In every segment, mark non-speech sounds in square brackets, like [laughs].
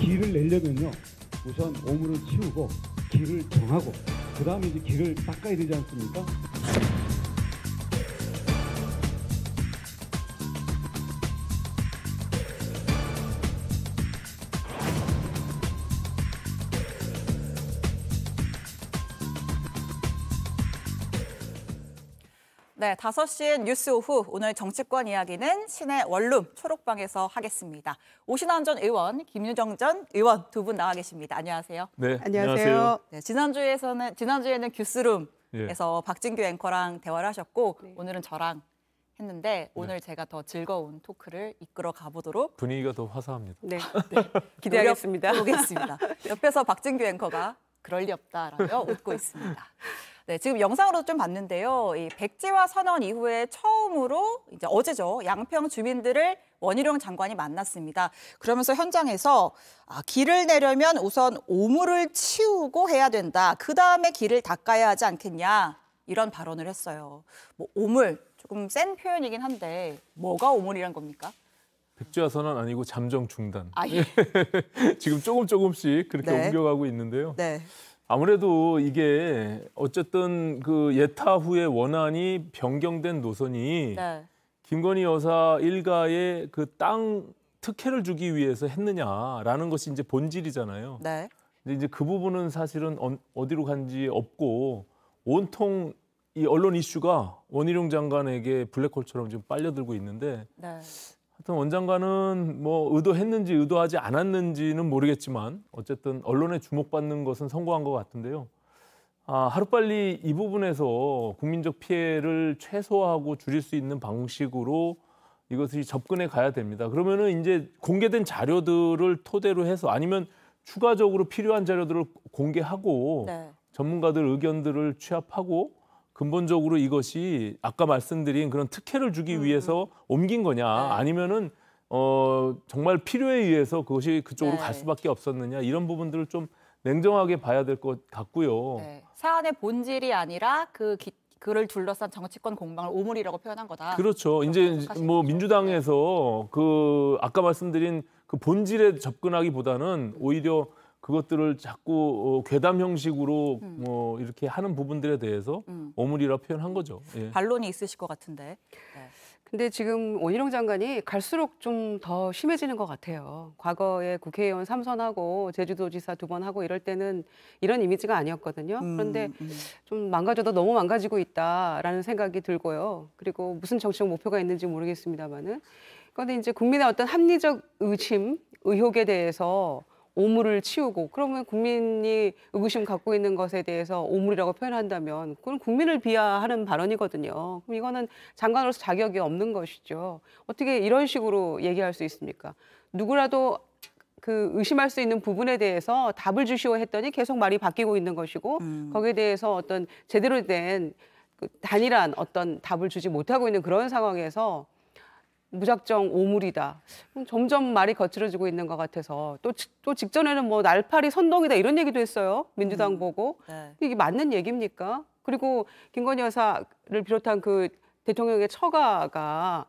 길을 내려면요 우선 오물을 치우고 길을 정하고 그 다음에 이제 길을 닦아야 되지 않습니까? 네, 5시엔 뉴스 오후 오늘 정치권 이야기는 시내 원룸 초록방에서 하겠습니다. 오신환 전 의원, 김유정 전 의원 두 분 나와 계십니다. 안녕하세요. 네, 네 안녕하세요. 네, 지난주에서는 지난주에는 뉴스룸에서 예. 박진규 앵커랑 대화를 하셨고 네. 오늘은 저랑 했는데 오늘 네. 제가 더 즐거운 토크를 이끌어 가보도록 분위기가 더 화사합니다. 네, [laughs] 네. 기대하겠습니다. 보겠습니다. [laughs] 옆에서 박진규 앵커가 그럴 리 없다라며 웃고 있습니다. 네, 지금 영상으로 좀 봤는데요. 이 백지화 선언 이후에 처음으로 이제 어제죠. 양평 주민들을 원희룡 장관이 만났습니다. 그러면서 현장에서 아, 길을 내려면 우선 오물을 치우고 해야 된다. 그 다음에 길을 닦아야 하지 않겠냐. 이런 발언을 했어요. 뭐 오물 조금 센 표현이긴 한데 뭐가 오물이란 겁니까? 백지화 선언 아니고 잠정 중단. 아, 예. [laughs] 지금 조금 조금씩 그렇게 네. 옮겨가고 있는데요. 네. 아무래도 이게 어쨌든 그 예타 후에 원안이 변경된 노선이 네. 김건희 여사 일가의 그 땅 특혜를 주기 위해서 했느냐라는 것이 이제 본질이잖아요. 네. 근데 이제 그 부분은 사실은 어디로 간지 없고 온통 이 언론 이슈가 원희룡 장관에게 블랙홀처럼 지금 빨려들고 있는데 네. 하여튼 원 장관은 뭐 의도했는지 의도하지 않았는지는 모르겠지만 어쨌든 언론에 주목받는 것은 성공한 것 같은데요. 아, 하루빨리 이 부분에서 국민적 피해를 최소화하고 줄일 수 있는 방식으로 이것이 접근해 가야 됩니다. 그러면은 이제 공개된 자료들을 토대로 해서 아니면 추가적으로 필요한 자료들을 공개하고 네. 전문가들 의견들을 취합하고 근본적으로 이것이 아까 말씀드린 그런 특혜를 주기 음. 위해서 옮긴 거냐 네. 아니면은 어 정말 필요에 의해서 그것이 그쪽으로 네. 갈 수밖에 없었느냐 이런 부분들을 좀 냉정하게 봐야 될 것 같고요. 네. 사안의 본질이 아니라 그 기, 그를 둘러싼 정치권 공방을 오물이라고 표현한 거다. 그렇죠. 이제 뭐 거죠. 민주당에서 네. 그 아까 말씀드린 그 본질에 접근하기보다는 오히려 그것들을 자꾸 어, 괴담 형식으로 음. 뭐 이렇게 하는 부분들에 대해서 음. 오물이라 표현한 거죠. 예. 반론이 있으실 것 같은데. 네. 근데 지금 원희룡 장관이 갈수록 좀 더 심해지는 것 같아요. 과거에 국회의원 삼선하고 제주도지사 두 번 하고 이럴 때는 이런 이미지가 아니었거든요. 음, 그런데 음. 좀 망가져도 너무 망가지고 있다라는 생각이 들고요. 그리고 무슨 정치적 목표가 있는지 모르겠습니다만은. 그런데 이제 국민의 어떤 합리적 의심, 의혹에 대해서 오물을 치우고 그러면 국민이 의구심 갖고 있는 것에 대해서 오물이라고 표현한다면 그건 국민을 비하하는 발언이거든요. 그럼 이거는 장관으로서 자격이 없는 것이죠. 어떻게 이런 식으로 얘기할 수 있습니까? 누구라도 그 의심할 수 있는 부분에 대해서 답을 주시오 했더니 계속 말이 바뀌고 있는 것이고 음. 거기에 대해서 어떤 제대로 된그 단일한 어떤 답을 주지 못하고 있는 그런 상황에서 무작정 오물이다. 점점 말이 거칠어지고 있는 것 같아서 또, 또 직전에는 뭐 날파리 선동이다 이런 얘기도 했어요. 민주당 음. 보고. 네. 이게 맞는 얘기입니까? 그리고 김건희 여사를 비롯한 그 대통령의 처가가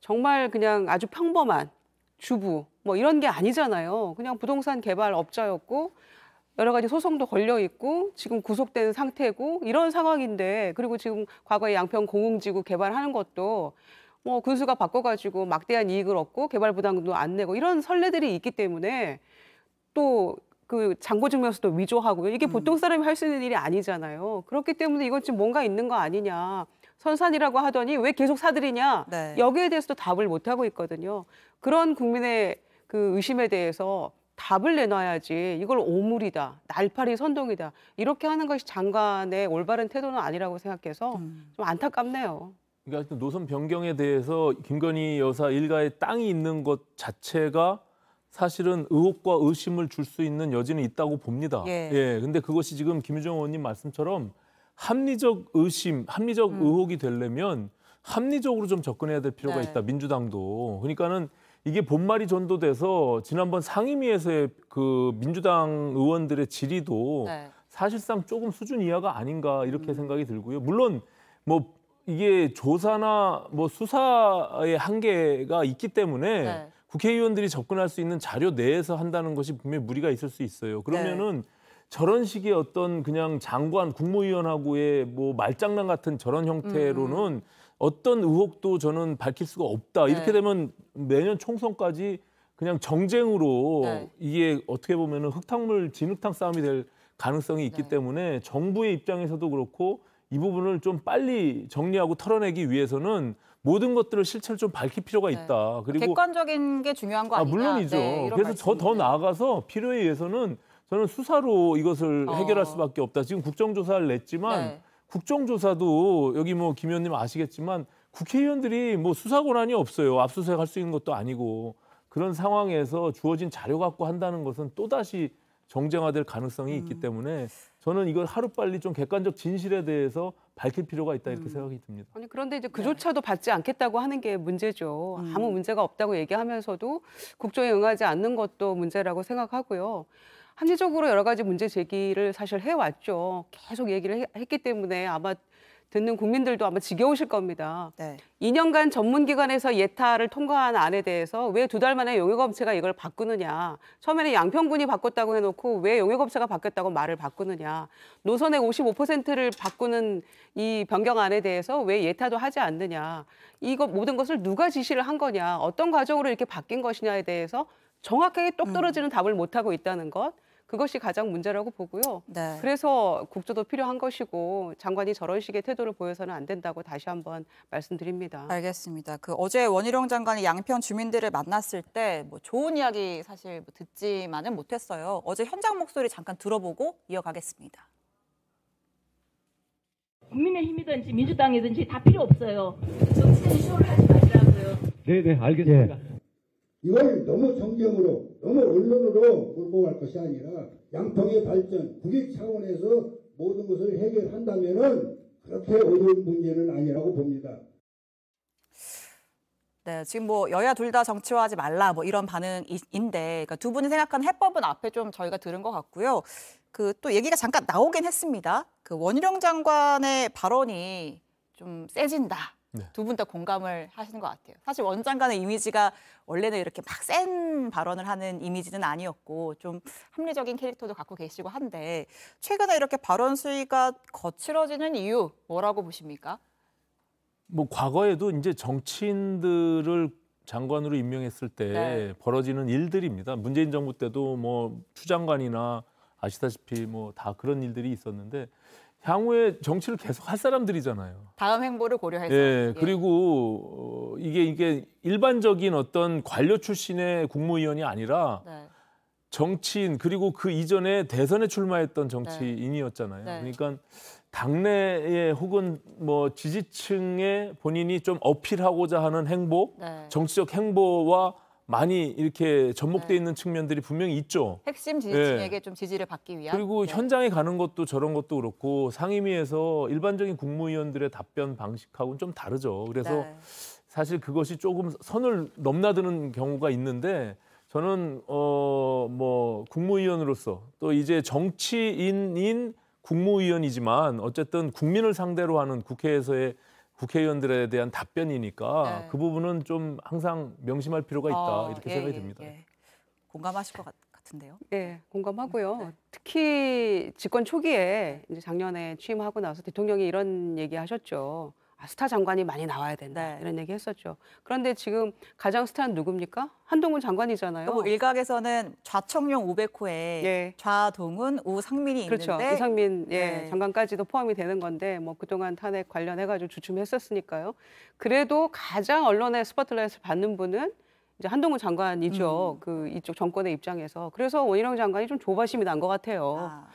정말 그냥 아주 평범한 주부 뭐 이런 게 아니잖아요. 그냥 부동산 개발 업자였고 여러 가지 소송도 걸려 있고 지금 구속된 상태고 이런 상황인데 그리고 지금 과거에 양평 공흥지구 개발하는 것도 뭐 군수가 바꿔가지고 막대한 이익을 얻고 개발 부담도 안 내고 이런 선례들이 있기 때문에 또 그장고 증명서도 위조하고요. 이게 음. 보통 사람이 할 수 있는 일이 아니잖아요. 그렇기 때문에 이건 지금 뭔가 있는 거 아니냐. 선산이라고 하더니 왜 계속 사들이냐. 네. 여기에 대해서도 답을 못 하고 있거든요. 그런 국민의 그 의심에 대해서 답을 내놔야지 이걸 오물이다, 날파리 선동이다 이렇게 하는 것이 장관의 올바른 태도는 아니라고 생각해서 음. 좀 안타깝네요. 그러니까 노선 변경에 대해서 김건희 여사 일가의 땅이 있는 것 자체가 사실은 의혹과 의심을 줄 수 있는 여지는 있다고 봅니다. 예. 예. 근데 그것이 지금 김유정 의원님 말씀처럼 합리적 의심, 합리적 음. 의혹이 되려면 합리적으로 좀 접근해야 될 필요가 네. 있다. 민주당도. 그러니까는 이게 본말이 전도돼서 지난번 상임위에서의 그 민주당 의원들의 질의도 네. 사실상 조금 수준 이하가 아닌가 이렇게 음. 생각이 들고요. 물론 뭐 이게 조사나 뭐 수사의 한계가 있기 때문에 네. 국회의원들이 접근할 수 있는 자료 내에서 한다는 것이 분명히 무리가 있을 수 있어요. 그러면은 네. 저런 식의 어떤 그냥 장관 국무위원하고의 뭐 말장난 같은 저런 형태로는 음. 음. 어떤 의혹도 저는 밝힐 수가 없다. 네. 이렇게 되면 내년 총선까지 그냥 정쟁으로 네. 이게 어떻게 보면은 흙탕물 진흙탕 싸움이 될 가능성이 있기 네. 때문에 정부의 입장에서도 그렇고 이 부분을 좀 빨리 정리하고 털어내기 위해서는 모든 것들을 실체를 좀 밝힐 필요가 네. 있다. 네. 그리고 객관적인 게 중요한 거 아, 아니냐. 아, 물론이죠. 네, 그래서 저 더 나아가서 필요에 의해서는 저는 수사로 이것을 어. 해결할 수밖에 없다. 지금 국정조사를 냈지만 네. 국정조사도 여기 뭐 김 의원님 아시겠지만 국회의원들이 뭐 수사 권한이 없어요. 압수수색할 수 있는 것도 아니고 그런 상황에서 주어진 자료 갖고 한다는 것은 또 다시 정쟁화될 가능성이 음. 있기 때문에 저는 이걸 하루빨리 좀 객관적 진실에 대해서 밝힐 필요가 있다 이렇게 음. 생각이 듭니다. 아니 그런데 이제 네. 그조차도 받지 않겠다고 하는 게 문제죠. 음. 아무 문제가 없다고 얘기하면서도 국정에 응하지 않는 것도 문제라고 생각하고요. 합리적으로 여러 가지 문제 제기를 사실 해왔죠. 계속 얘기를 했기 때문에 아마 듣는 국민들도 아마 지겨우실 겁니다. 네. 2년간 전문기관에서 예타를 통과한 안에 대해서 왜 두 달 만에 용역업체가 이걸 바꾸느냐. 처음에는 양평군이 바꿨다고 해놓고 왜 용역업체가 바뀌었다고 말을 바꾸느냐. 노선의 55%를 바꾸는 이 변경안에 대해서 왜 예타도 하지 않느냐. 이거 모든 것을 누가 지시를 한 거냐. 어떤 과정으로 이렇게 바뀐 것이냐에 대해서 정확하게 똑 음. 떨어지는 음. 답을 못하고 있다는 것. 그것이 가장 문제라고 보고요. 네. 그래서 국조도 필요한 것이고 장관이 저런 식의 태도를 보여서는 안 된다고 다시 한번 말씀드립니다. 알겠습니다. 그 어제 원희룡 장관이 양평 주민들을 만났을 때뭐 좋은 이야기 사실 뭐 듣지만은 못했어요. 어제 현장 목소리 잠깐 들어보고 이어가겠습니다. 국민의힘이든지 민주당이든지 다 필요 없어요. 정치인 쇼를 하지 마시라고요. 네, 네, 알겠습니다. 예. 이걸 너무 성경으로 너무 언론으로 몰고 갈 것이 아니라 양평의 발전 국익 차원에서 모든 것을 해결한다면은 그렇게 어려운 문제는 아니라고 봅니다. 네, 지금 뭐 여야 둘 다 정치화하지 말라 뭐 이런 반응인데 그러니까 두 분이 생각하는 해법은 앞에 좀 저희가 들은 것 같고요. 그 또 얘기가 잠깐 나오긴 했습니다. 그 원희룡 장관의 발언이 좀 세진다. 네. 두분 다 공감을 하시는 것 같아요. 사실 원장관의 이미지가 원래는 이렇게 막 센 발언을 하는 이미지는 아니었고 좀 합리적인 캐릭터도 갖고 계시고 한데 최근에 이렇게 발언 수위가 거칠어지는 이유 뭐라고 보십니까? 뭐 과거에도 이제 정치인들을 장관으로 임명했을 때 네. 벌어지는 일들입니다. 문재인 정부 때도 뭐 추장관이나 아시다시피 뭐 다 그런 일들이 있었는데 향후에 정치를 계속 할 사람들이잖아요. 다음 행보를 고려해서. 예, 예, 그리고 어, 이게 이게 일반적인 어떤 관료 출신의 국무위원이 아니라 네. 정치인 그리고 그 이전에 대선에 출마했던 네. 정치인이었잖아요. 네. 그러니까 당내에 혹은 뭐 지지층에 본인이 좀 어필하고자 하는 행보, 네. 정치적 행보와 많이 이렇게 접목돼 네. 있는 측면들이 분명히 있죠. 핵심 지지층에게 예. 네. 좀 지지를 받기 위한. 그리고 네. 현장에 가는 것도 저런 것도 그렇고 상임위에서 일반적인 국무위원들의 답변 방식하고는 좀 다르죠. 그래서 네. 사실 그것이 조금 선을 넘나드는 경우가 있는데 저는 어 뭐 국무위원으로서 또 이제 정치인인 국무위원이지만 어쨌든 국민을 상대로 하는 국회에서의 국회의원들에 대한 답변이니까 네. 그 부분은 좀 항상 명심할 필요가 있다 어, 이렇게 예, 생각이 듭니다. 예, 예. 공감하실 것 같, 은데요 예, 공감하고요. 네. 특히 집권 초기에 이제 작년에 취임하고 나서 대통령이 이런 얘기하셨죠. 아, 스타 장관이 많이 나와야 된다 네. 이런 얘기 했었죠. 그런데 지금 가장 스타는 누굽니까? 한동훈 장관이잖아요. 뭐 일각에서는 좌청룡 500호에 예. 좌동훈 우상민이 그렇죠. 있는데 이상민 예, 네. 장관까지도 포함이 되는 건데 뭐 그동안 탄핵 관련해가지고 주춤했었으니까요. 그래도 가장 언론의 스포트라이트를 받는 분은 이제 한동훈 장관이죠. 음. 그 이쪽 정권의 입장에서 그래서 원희룡 장관이 좀 조바심이 난 것 같아요. 아.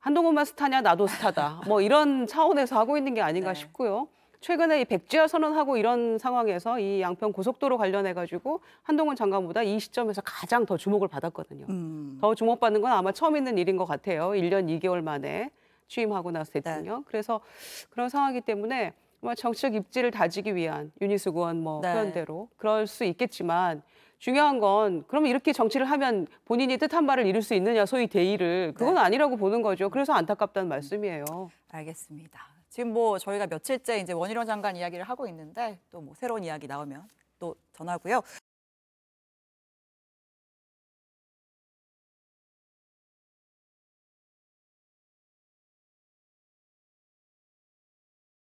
한동훈만 스타냐 나도 스타다. 뭐 이런 차원에서 하고 있는 게 아닌가 네. 싶고요. 최근에 이 백지화 선언하고 이런 상황에서 이 양평 고속도로 관련해 가지고 한동훈 장관보다 이 시점에서 가장 더 주목을 받았거든요. 음. 더 주목받는 건 아마 처음 있는 일인 것 같아요. 1년 2개월 만에 취임하고 나서 대통령. 네. 그래서 그런 상황이기 때문에 아마 정치적 입지를 다지기 위한 유니스 구원뭐 네. 표현대로 그럴 수 있겠지만 중요한 건 그러면 이렇게 정치를 하면 본인이 뜻한 바를 이룰 수 있느냐 소위 대의를 그건 네. 아니라고 보는 거죠. 그래서 안타깝다는 말씀이에요. 알겠습니다. 지금 뭐 저희가 며칠째 이제 원희룡 장관 이야기를 하고 있는데 또 뭐 새로운 이야기 나오면 또 전하고요.